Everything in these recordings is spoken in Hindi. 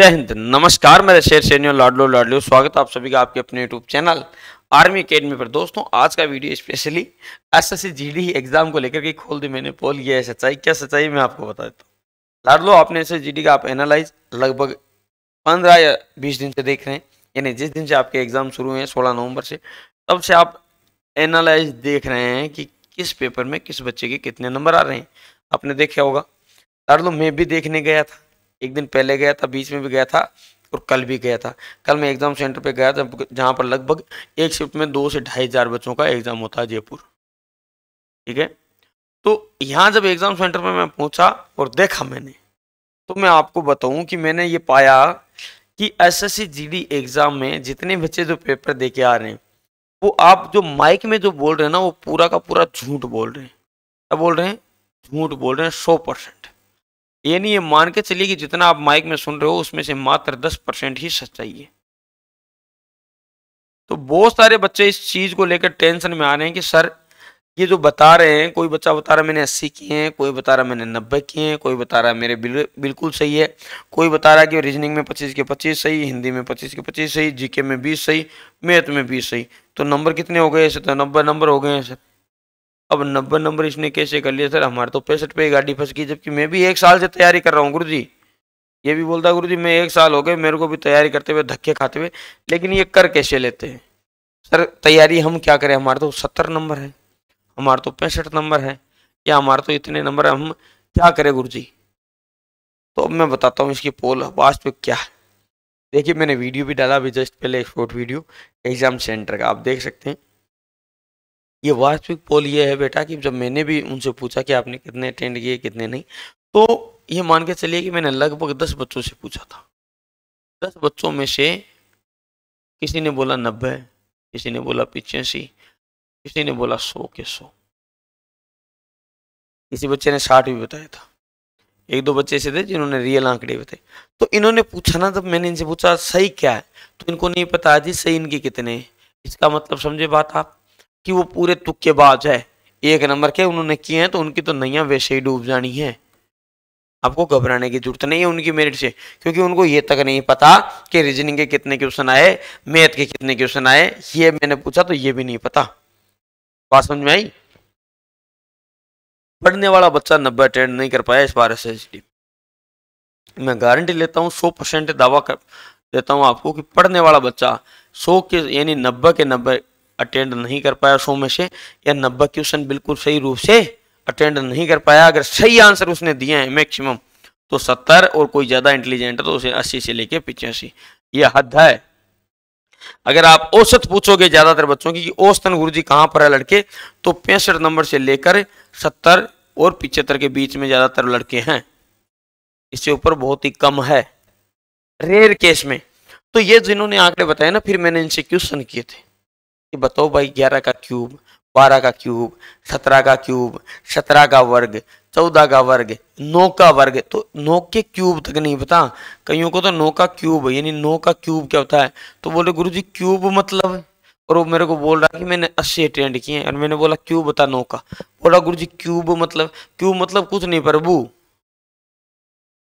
जय हिंद नमस्कार मेरे शेर सैनियो लाडलो लाडलो स्वागत आप सभी का आपके अपने यूट्यूब चैनल आर्मी अकेडमी पर दोस्तों आज का video specially S S C exam को लेकर के खोल दी मैंने पोल किया है सच्चाई क्या सच्चाई मैं आपको बता देता हूँ लाडलो आपने एस एस का आप एनालाइज लगभग पंद्रह या बीस दिन से देख रहे हैं यानी जिस दिन से आपके एग्जाम शुरू हुए हैं सोलह नवंबर से तब से आप एनालाइज देख रहे हैं कि किस पेपर में किस बच्चे के कितने नंबर आ रहे हैं आपने देखा होगा लाडलो मैं भी देखने गया था एक दिन पहले गया था बीच में भी गया था और कल भी गया था कल मैं एग्ज़ाम सेंटर पे गया था जहाँ पर लगभग एक शिफ्ट में दो से ढाई हज़ार बच्चों का एग्ज़ाम होता है जयपुर ठीक है तो यहाँ जब एग्ज़ाम सेंटर में मैं पहुँचा और देखा मैंने तो मैं आपको बताऊँ कि मैंने ये पाया कि एस एस एग्ज़ाम में जितने बच्चे जो पेपर दे के आ रहे हैं वो आप जो माइक में जो बोल रहे हैं ना वो पूरा का पूरा झूठ बोल रहे हैं क्या बोल रहे हैं झूठ बोल रहे हैं सौ परसेंट ये नहीं ये मान के चलिए कि जितना आप माइक में सुन रहे हो उसमें से मात्र दस परसेंट ही सच्चाई है तो बहुत सारे बच्चे इस चीज़ को लेकर टेंशन में आ रहे हैं कि सर ये जो बता रहे हैं कोई बच्चा बता रहा मैंने अस्सी किए हैं कोई बता रहा मैंने नब्बे किए हैं कोई बता रहा मेरे बिल, बिल्कुल सही है कोई बता रहा कि रीजनिंग में पच्चीस के पच्चीस सही हिंदी में पच्चीस के पच्चीस सही जीके में बीस सही मैथ में बीस सही तो नंबर कितने हो गए ऐसे तो नब्बे नंबर हो गए हैं सर अब नब्बे नंबर इसने कैसे कर लिया सर हमारे तो पैंसठ पे ही गाड़ी फंस गई जबकि मैं भी एक साल से तैयारी कर रहा हूँ गुरु जी ये भी बोलता गुरु जी मैं एक साल हो गए मेरे को भी तैयारी करते हुए धक्के खाते हुए लेकिन ये कर कैसे लेते हैं सर तैयारी हम क्या करें हमारे तो सत्तर नंबर है हमारा तो पैंसठ नंबर है या हमारे तो इतने नंबर है हम क्या करें गुरु जी तो अब मैं बताता हूँ इसकी पोल वास्तव क्या है देखिए मैंने वीडियो भी डाला अभी जस्ट पहले एक शॉर्ट वीडियो एग्ज़ाम सेंटर का आप देख सकते हैं ये वास्तविक पोल ये है बेटा कि जब मैंने भी उनसे पूछा कि आपने कितने अटेंड किए कितने नहीं तो ये मान के चलिए कि मैंने लगभग दस बच्चों से पूछा था दस बच्चों में से किसी ने बोला नब्बे किसी ने बोला पिचासी किसी ने बोला सौ के सौ किसी बच्चे ने साठ भी बताया था एक दो बच्चे ऐसे थे जिन्होंने रियल आंकड़े बताए तो इन्होंने पूछा ना जब मैंने इनसे पूछा सही क्या है तो इनको नहीं पता जी सही इनके कितने इसका मतलब समझे बात आप कि वो पूरे तुक्केबाज है एक नंबर के उन्होंने किए हैं तो उनकी तो नैया वैसे ही डूब जानी है आपको घबराने की जरूरत नहीं है उनकी मेरिट से क्योंकि उनको ये तक नहीं पता कि रीजनिंग के कितने क्वेश्चन आए मैथ के कितने क्वेश्चन आए ये मैंने पूछा तो ये भी नहीं पता बात समझ में आई पढ़ने वाला बच्चा नब्बे अटेंड नहीं कर पाया इस बार एस एस डी मैं गारंटी लेता हूँ सौ परसेंट दावा कर देता हूँ आपको कि पढ़ने वाला बच्चा सौ के यानी नब्बे के नब्बे अटेंड नहीं कर पाया सौ में से या नब्बे क्वेश्चन बिल्कुल सही रूप से अटेंड नहीं कर पाया अगर सही आंसर उसने दिए हैं मैक्सिमम तो सत्तर और कोई ज़्यादा इंटेलिजेंट है तो उसे अस्सी से लेके पिचासी ये हद है अगर आप औसत पूछोगे ज़्यादातर बच्चों की औसतन गुरु जी कहां पर है लड़के तो पैंसठ नंबर से लेकर सत्तर और पिछहत्तर के बीच में ज़्यादातर लड़के हैं इससे ऊपर बहुत ही कम है रेयर केस में तो ये जिन्होंने आंकड़े बताए ना फिर मैंने इनसे क्वेश्चन किए थे कि बताओ भाई ग्यारह का क्यूब बारह का क्यूब सत्रह का क्यूब सत्रह का वर्ग चौदह का वर्ग नौ का वर्ग तो नौ के क्यूब तक नहीं पता कईयों को तो नौ का क्यूब यानी नौ का क्यूब क्या होता है तो बोले गुरु जी क्यूब मतलब और वो मेरे को बोल रहा कि मैंने अस्सी अटेंड किए और मैंने बोला क्यूब बता नौ का बोला गुरु जी क्यूब मतलब क्यूब मतलब कुछ नहीं प्रभु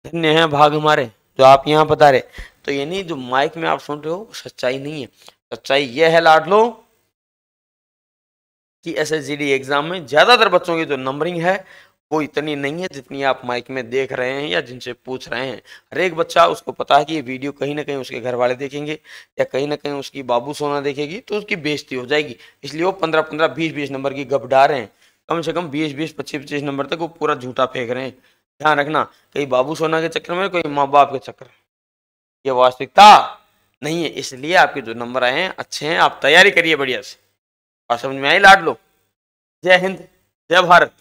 धन्य है भाग हमारे जो आप यहाँ बता रहे तो यानी जो माइक में आप सुन रहे हो सच्चाई नहीं है सच्चाई यह है लाडलो कि एस एग्ज़ाम में ज़्यादातर बच्चों की जो नंबरिंग है वो इतनी नहीं है जितनी आप माइक में देख रहे हैं या जिनसे पूछ रहे हैं हर एक बच्चा उसको पता है कि ये वीडियो कहीं ना कहीं उसके घर वाले देखेंगे या कहीं ना कहीं उसकी बाबू सोना देखेगी तो उसकी बेजती हो जाएगी इसलिए वो पंद्रह पंद्रह बीस बीस नंबर की गपडा रहे हैं कम से कम बीस बीस पच्चीस पच्चीस नंबर तक वो पूरा झूठा फेंक रहे हैं ध्यान रखना कहीं बाबू सोना के चक्कर में कोई माँ बाप के चक्कर में ये वास्तविकता नहीं है इसलिए आपके जो नंबर आए हैं अच्छे हैं आप तैयारी करिए बढ़िया से और समझ में आई लाड लो जय हिंद जय भारत